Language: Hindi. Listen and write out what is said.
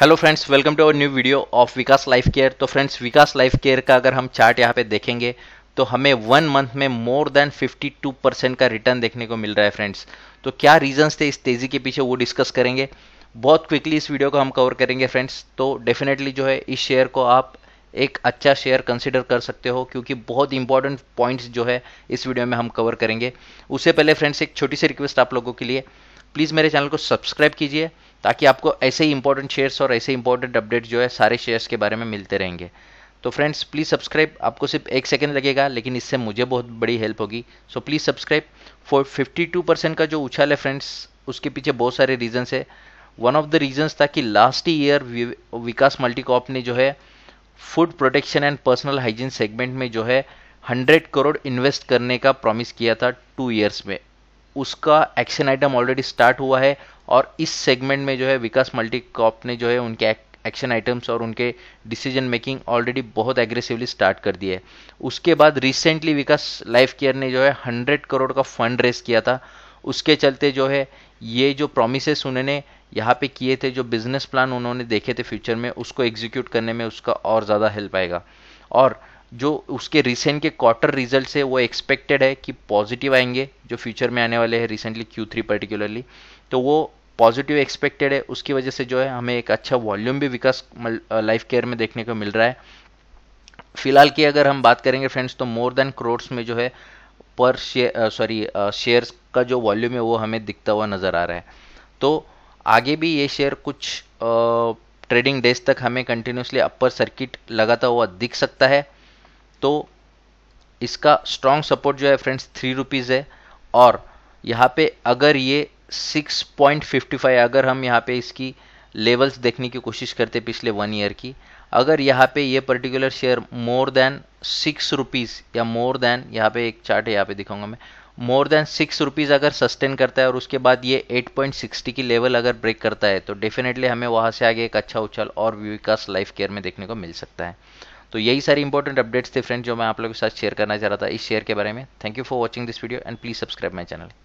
hello friends welcome to our new video of Vikas life care तो फ्रेंड्स विकास लाइफ केयर का अगर हम चार्ट यहाँ पे देखेंगे तो हमें वन मंथ में मोर देन 52 परसेंट का रिटर्न देखने को मिल रहा है फ्रेंड्स तो क्या रीजंस थे इस तेज़ी के पीछे वो डिस्कस करेंगे बहुत क्विकली इस वीडियो को हम कवर करेंगे फ्रेंड्स तो डेफिनेटली जो है इस शेयर को आप एक अच्छा शेयर कंसिडर कर सकते हो क्योंकि बहुत इंपॉर्टेंट पॉइंट्स जो है इस वीडियो में हम कवर करेंगे उससे पहले फ्रेंड्स एक छोटी सी रिक्वेस्ट आप लोगों के लिए प्लीज़ मेरे चैनल को सब्सक्राइब कीजिए ताकि आपको ऐसे ही इंपॉर्टेंट शेयर्स और ऐसे इंपॉर्टेंट अपडेट जो है सारे शेयर्स के बारे में मिलते रहेंगे तो फ्रेंड्स प्लीज़ सब्सक्राइब आपको सिर्फ एक सेकेंड लगेगा लेकिन इससे मुझे बहुत बड़ी हेल्प होगी so please subscribe for two percent का जो उछाल है फ्रेंड्स उसके पीछे बहुत सारे रीजन्स है वन ऑफ द रीजन्स था कि लास्ट ईयर विकास मल्टीकॉप ने जो है food protection and personal hygiene segment में जो है 100 करोड़ इन्वेस्ट करने का प्रॉमिस किया था टू ईयर्स में उसका एक्शन आइटम ऑलरेडी स्टार्ट हुआ है और इस सेगमेंट में जो है विकास मल्टी कॉप ने जो है उनके एक्शन आइटम्स और उनके डिसीजन मेकिंग ऑलरेडी बहुत एग्रेसिवली स्टार्ट कर दिए है उसके बाद रिसेंटली विकास लाइफ केयर ने जो है हंड्रेड करोड़ का फंड रेस किया था उसके चलते जो है ये जो प्रोमिसेस उन्होंने यहाँ पे किए थे जो बिजनेस प्लान उन्होंने देखे थे फ्यूचर में उसको एग्जीक्यूट करने में उसका और ज़्यादा हेल्प आएगा और जो उसके रिसेंट के क्वार्टर रिजल्ट है वो एक्सपेक्टेड है कि पॉजिटिव आएंगे जो फ्यूचर में आने वाले हैं रिसेंटली क्यू थ्री पर्टिकुलरली तो वो पॉजिटिव एक्सपेक्टेड है उसकी वजह से जो है हमें एक अच्छा वॉल्यूम भी विकास लाइफ केयर में देखने को मिल रहा है फिलहाल की अगर हम बात करेंगे फ्रेंड्स तो मोर देन क्रोड्स में जो है पर शेयर सॉरी शेयर्स का जो वॉल्यूम है वो हमें दिखता हुआ नज़र आ रहा है तो आगे भी ये शेयर कुछ ट्रेडिंग डेज तक हमें कंटिन्यूसली अपर सर्किट लगाता हुआ दिख सकता है तो इसका स्ट्रांग सपोर्ट जो है फ्रेंड्स थ्री रुपीज़ है और यहाँ पे अगर ये सिक्स पॉइंट फिफ्टी फाइव अगर हम यहाँ पे इसकी लेवल्स देखने की कोशिश करते पिछले वन ईयर की अगर यहाँ पे ये particular share more than six rupees या मोर देन यहाँ पे एक चार्ट यहाँ पे दिखाऊंगा मैं मोर देन सिक्स रुपीज़ अगर सस्टेन करता है और उसके बाद ये एट पॉइंट सिक्सटी की लेवल अगर ब्रेक करता है तो डेफिनेटली हमें वहाँ से आगे एक अच्छा उछाल और विकास लाइफ केयर में देखने को मिल सकता है तो यही सारी इंपॉर्टेंट अपडेट्स थे फ्रेंड जो मैं आप लोगों के साथ शेयर करना चाह रहा था इस शेयर के बारे में thank you for watching this video and please subscribe my channel